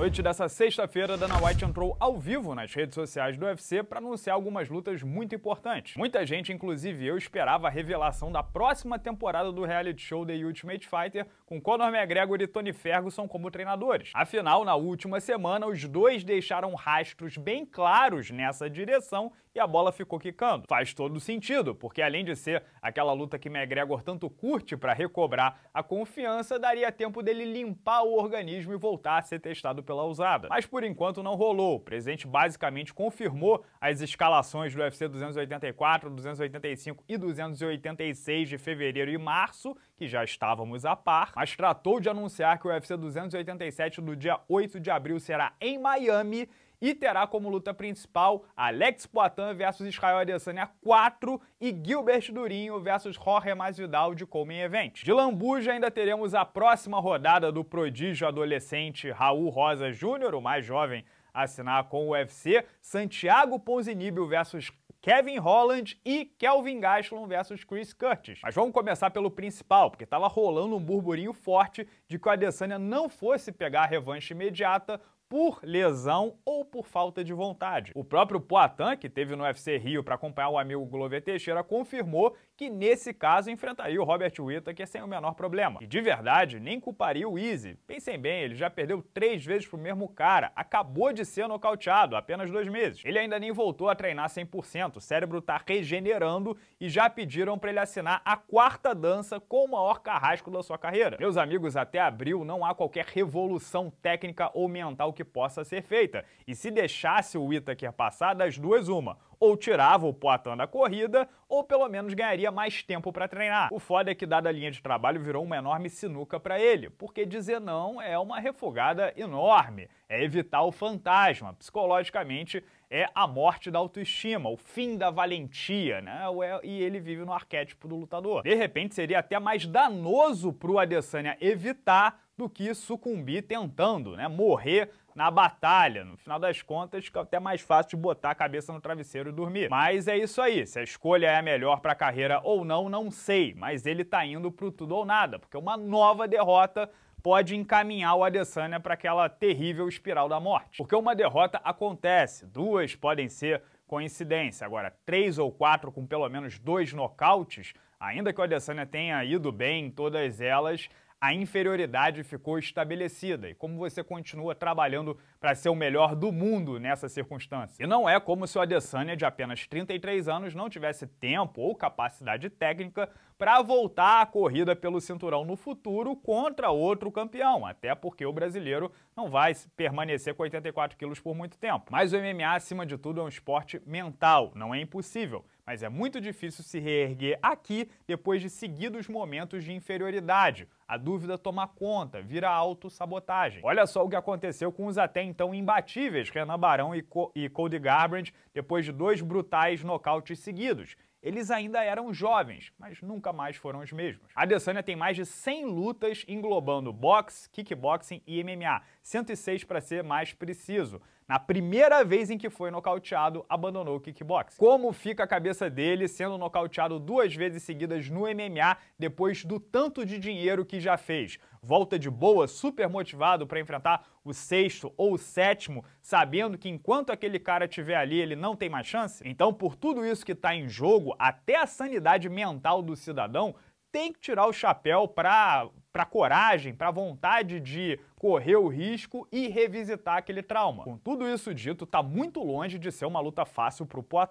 noite dessa sexta-feira, Dana White entrou ao vivo nas redes sociais do UFC para anunciar algumas lutas muito importantes. Muita gente, inclusive eu, esperava a revelação da próxima temporada do reality show The Ultimate Fighter, com Conor McGregor e Tony Ferguson como treinadores. Afinal, na última semana, os dois deixaram rastros bem claros nessa direção e a bola ficou quicando. Faz todo sentido, porque além de ser aquela luta que McGregor tanto curte para recobrar a confiança, daria tempo dele limpar o organismo e voltar a ser testado pela usada. Mas por enquanto não rolou. O presidente basicamente confirmou as escalações do UFC 284, 285 e 286 de fevereiro e março, que já estávamos a par, mas tratou de anunciar que o UFC 287 do dia 8 de abril será em Miami e terá como luta principal Alex Poitin versus Israel Adesanya 4 e Gilbert Durinho versus Jorge Masvidal de Coleman Event. De lambuja ainda teremos a próxima rodada do prodígio adolescente Raul Rosa Júnior, o mais jovem a assinar com o UFC, Santiago Ponzinibbio versus Kevin Holland e Kelvin Gastelum versus Chris Curtis. Mas vamos começar pelo principal, porque estava rolando um burburinho forte de que o Adesanya não fosse pegar a revanche imediata por lesão ou por falta de vontade. O próprio Poitin, que teve no UFC Rio para acompanhar o amigo Glover Teixeira, confirmou que nesse caso enfrentaria o Robert Whittaker é sem o menor problema. E de verdade, nem culparia o Easy. Pensem bem, ele já perdeu três vezes pro mesmo cara, acabou de ser nocauteado, apenas dois meses. Ele ainda nem voltou a treinar 100%, o cérebro tá regenerando e já pediram para ele assinar a quarta dança com o maior carrasco da sua carreira. Meus amigos, até abril não há qualquer revolução técnica ou mental que que possa ser feita. E se deixasse o Itaker passar, das duas, uma ou tirava o Poitin da corrida, ou pelo menos ganharia mais tempo para treinar. O foda é que, dada a linha de trabalho, virou uma enorme sinuca para ele, porque dizer não é uma refogada enorme, é evitar o fantasma. Psicologicamente, é a morte da autoestima, o fim da valentia, né? É, e ele vive no arquétipo do lutador. De repente, seria até mais danoso pro Adesanya evitar do que sucumbir tentando, né? Morrer na batalha. No final das contas, fica até mais fácil de botar a cabeça no travesseiro e dormir. Mas é isso aí. Se a escolha é a melhor para a carreira ou não, não sei. Mas ele tá indo pro tudo ou nada, porque uma nova derrota pode encaminhar o Adesanya para aquela terrível espiral da morte. Porque uma derrota acontece, duas podem ser coincidência. Agora, três ou quatro com pelo menos dois nocautes, ainda que o Adesanya tenha ido bem em todas elas, a inferioridade ficou estabelecida e como você continua trabalhando para ser o melhor do mundo nessa circunstância. E não é como se o Adesanya, de apenas 33 anos, não tivesse tempo ou capacidade técnica para voltar à corrida pelo cinturão no futuro contra outro campeão, até porque o brasileiro não vai permanecer com 84 quilos por muito tempo. Mas o MMA, acima de tudo, é um esporte mental, não é impossível mas é muito difícil se reerguer aqui depois de seguidos momentos de inferioridade. A dúvida toma conta, vira autossabotagem. Olha só o que aconteceu com os até então imbatíveis Renan Barão e, Co e Cody Garbrandt depois de dois brutais nocautes seguidos. Eles ainda eram jovens, mas nunca mais foram os mesmos. A Adesanya tem mais de 100 lutas englobando boxe, kickboxing e MMA, 106 para ser mais preciso na primeira vez em que foi nocauteado, abandonou o kickbox. Como fica a cabeça dele sendo nocauteado duas vezes seguidas no MMA depois do tanto de dinheiro que já fez? volta de boa, super motivado para enfrentar o sexto ou o sétimo, sabendo que enquanto aquele cara estiver ali, ele não tem mais chance? Então, por tudo isso que está em jogo, até a sanidade mental do cidadão tem que tirar o chapéu para para coragem, para a vontade de correr o risco e revisitar aquele trauma. Com tudo isso dito, tá muito longe de ser uma luta fácil para o Poitin.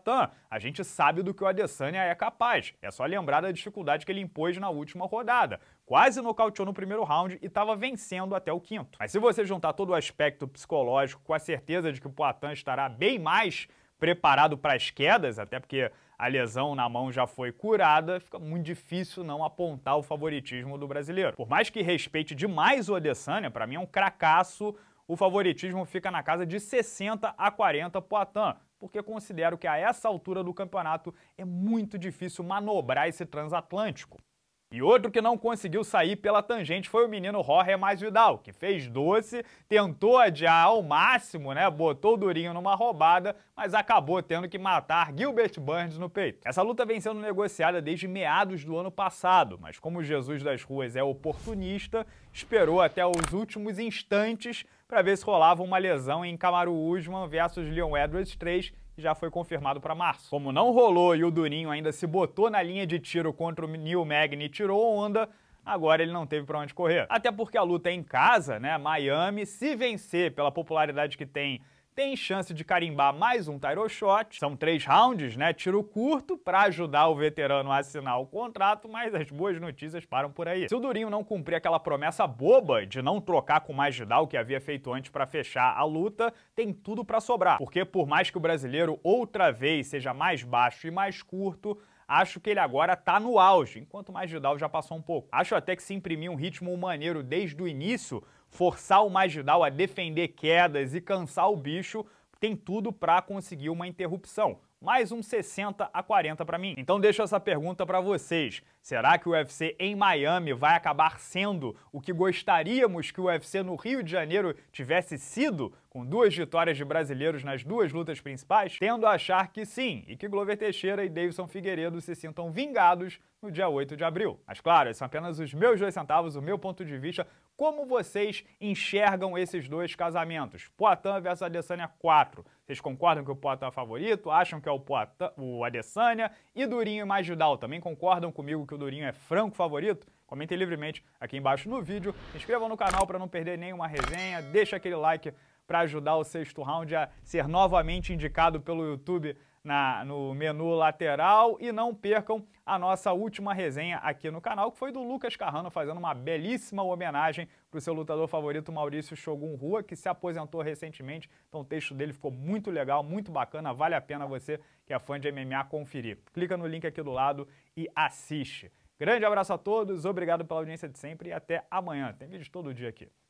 A gente sabe do que o Adesanya é capaz. É só lembrar da dificuldade que ele impôs na última rodada. Quase nocauteou no primeiro round e estava vencendo até o quinto. Mas se você juntar todo o aspecto psicológico com a certeza de que o Poitin estará bem mais preparado para as quedas, até porque a lesão na mão já foi curada, fica muito difícil não apontar o favoritismo do brasileiro. Por mais que respeite demais o Adesanya, para mim é um cracaço, o favoritismo fica na casa de 60 a 40 Poitin, porque considero que a essa altura do campeonato é muito difícil manobrar esse transatlântico. E outro que não conseguiu sair pela tangente foi o menino Jorge Mais Vidal, que fez doce, tentou adiar ao máximo, né? Botou o Durinho numa roubada, mas acabou tendo que matar Gilbert Burns no peito. Essa luta vem sendo negociada desde meados do ano passado, mas como Jesus das Ruas é oportunista, esperou até os últimos instantes para ver se rolava uma lesão em Camaro Usman versus Leon Edwards 3 já foi confirmado para março. Como não rolou e o Durinho ainda se botou na linha de tiro contra o Neil Magny e tirou onda, agora ele não teve para onde correr. Até porque a luta é em casa, né? Miami, se vencer pela popularidade que tem tem chance de carimbar mais um Tyro Shot. São três rounds, né? Tiro curto para ajudar o veterano a assinar o contrato, mas as boas notícias param por aí. Se o Durinho não cumprir aquela promessa boba de não trocar com mais Gidal que havia feito antes para fechar a luta, tem tudo para sobrar. Porque por mais que o brasileiro outra vez seja mais baixo e mais curto, acho que ele agora tá no auge, enquanto mais Vidal já passou um pouco. Acho até que se imprimir um ritmo maneiro desde o início, forçar o Magidal a defender quedas e cansar o bicho, tem tudo para conseguir uma interrupção. Mais um 60 a 40 para mim. Então deixo essa pergunta para vocês. Será que o UFC em Miami vai acabar sendo o que gostaríamos que o UFC no Rio de Janeiro tivesse sido? com duas vitórias de brasileiros nas duas lutas principais, tendo a achar que sim, e que Glover Teixeira e Davidson Figueiredo se sintam vingados no dia 8 de abril. Mas claro, são apenas os meus dois centavos, o meu ponto de vista, como vocês enxergam esses dois casamentos? Poitin versus Adesanya 4. Vocês concordam que o Poitin é favorito? Acham que é o, Poitin, o Adesanya? E Durinho e Magidal, também concordam comigo que o Durinho é franco favorito? Comentem livremente aqui embaixo no vídeo, se inscrevam no canal para não perder nenhuma resenha, deixa aquele like para ajudar o sexto round a ser novamente indicado pelo YouTube na, no menu lateral. E não percam a nossa última resenha aqui no canal, que foi do Lucas Carrano, fazendo uma belíssima homenagem para o seu lutador favorito Maurício Shogun Rua, que se aposentou recentemente. Então o texto dele ficou muito legal, muito bacana, vale a pena você que é fã de MMA conferir. Clica no link aqui do lado e assiste. Grande abraço a todos, obrigado pela audiência de sempre e até amanhã. Tem vídeo todo dia aqui.